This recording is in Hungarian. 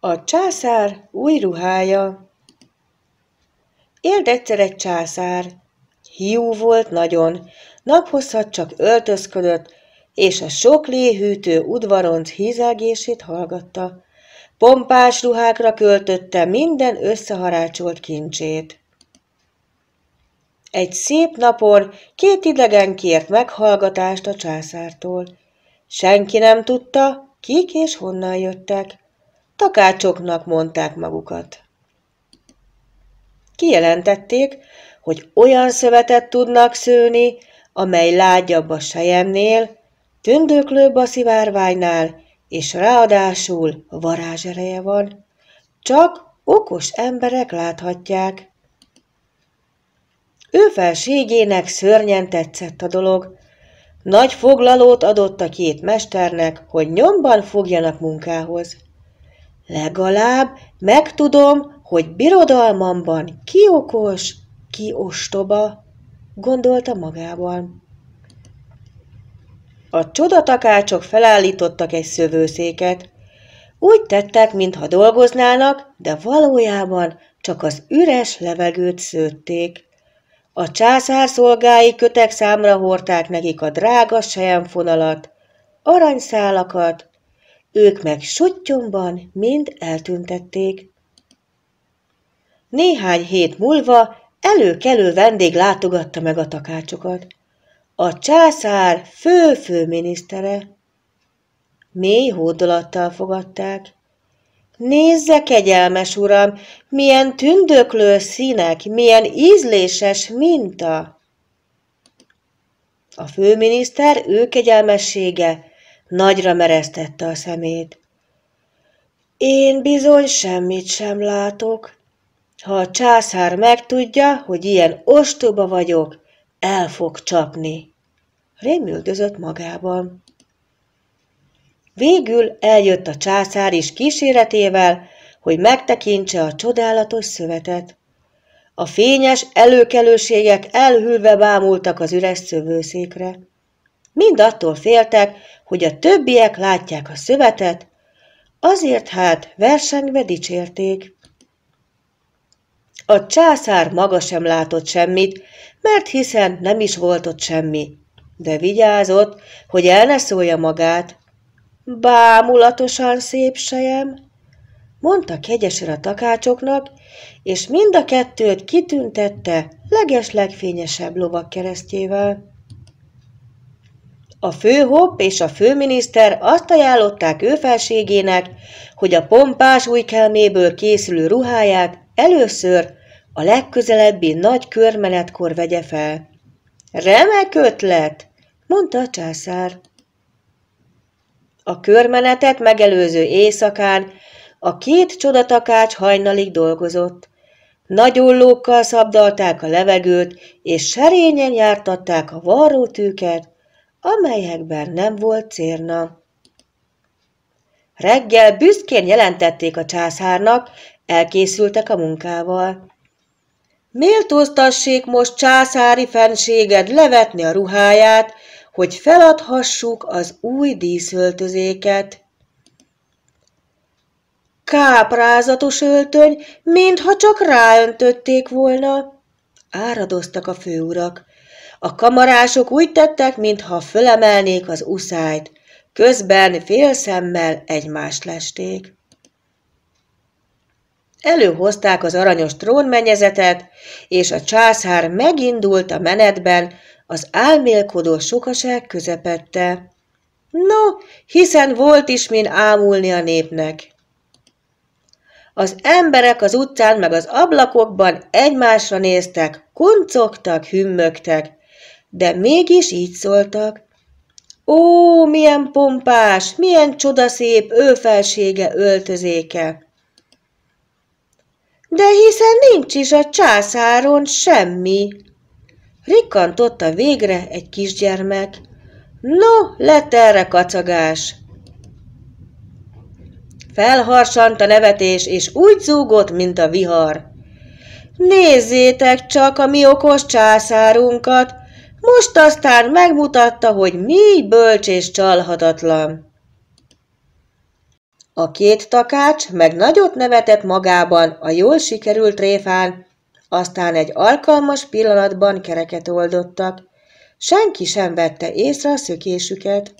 A császár új ruhája Élt egyszer egy császár, hiú volt nagyon, naphozhat csak öltözködött, és a sok léhűtő udvaronc hízelgését hallgatta. Pompás ruhákra költötte minden összeharácsolt kincsét. Egy szép napon két idegen kért meghallgatást a császártól. Senki nem tudta, kik és honnan jöttek. Takácsoknak mondták magukat. Kijelentették, hogy olyan szövetet tudnak szőni, amely lágyabb a sejemnél, tündöklőbb a szivárványnál, és ráadásul varázsereje van. Csak okos emberek láthatják. Ő felségének szörnyen tetszett a dolog. Nagy foglalót adott a két mesternek, hogy nyomban fogjanak munkához. Legalább megtudom, hogy birodalmamban ki okos, ki ostoba, gondolta magában. A csodatakácsok felállítottak egy szövőszéket. Úgy tettek, mintha dolgoznának, de valójában csak az üres levegőt szőtték. A császár szolgái kötek számra hordták nekik a drága sejemfonalat, aranyszálakat, ők meg sottyomban mind eltüntették. Néhány hét múlva előkelő vendég látogatta meg a takácsokat. A császár fő-főminisztere. Mély hódolattal fogadták. Nézze, kegyelmes uram, milyen tündöklő színek, milyen ízléses minta! A főminiszter ő kegyelmessége nagyra mereztette a szemét. Én bizony semmit sem látok. Ha a császár megtudja, hogy ilyen ostoba vagyok, el fog csapni. Rémüldözött magában. Végül eljött a császár is kíséretével, hogy megtekintse a csodálatos szövetet. A fényes előkelőségek elhűlve bámultak az üres szövőszékre. Mind attól féltek, hogy a többiek látják a szövetet, azért hát versengve dicsérték. A császár maga sem látott semmit, mert hiszen nem is volt ott semmi, de vigyázott, hogy el ne szólja magát bámulatosan szép sejem, mondta kegyesen a takácsoknak, és mind a kettőt kitüntette leges-legfényesebb lovak keresztjével. A főhopp és a főminiszter azt ajánlották ő felségének, hogy a pompás új kelméből készülő ruháját először a legközelebbi nagy körmenetkor vegye fel. Remek ötlet, mondta a császár. A körmenetet megelőző éjszakán a két csodatakács hajnalig dolgozott. Nagy ollókkal szabdalták a levegőt, és serényen jártatták a varrótűket, amelyekben nem volt cérna. Reggel büszkén jelentették a császárnak, elkészültek a munkával. Méltóztassék most császári fenséged levetni a ruháját, hogy feladhassuk az új díszöltözéket. Káprázatos öltöny, mintha csak ráöntötték volna. Áradoztak a főurak. A kamarások úgy tettek, mintha fölemelnék az uszájt, Közben félszemmel egymást lesték. Előhozták az aranyos trónmenyezetet, és a császár megindult a menetben az álmélkodó sokaság közepette. No, hiszen volt is min ámulni a népnek. Az emberek az utcán meg az ablakokban egymásra néztek, kuncogtak, hümmögtek, de mégis így szóltak. Ó, milyen pompás, milyen csodaszép őfelsége öltözéke! De hiszen nincs is a császáron semmi. Rikkantotta végre egy kisgyermek. No, lett erre kacagás. Felharsant a nevetés, és úgy zúgott, mint a vihar. Nézzétek csak a mi okos császárunkat, most aztán megmutatta, hogy mi bölcs és csalhatatlan. A két takács meg nagyot nevetett magában a jól sikerült tréfán, aztán egy alkalmas pillanatban kereket oldottak. Senki sem vette észre a szökésüket.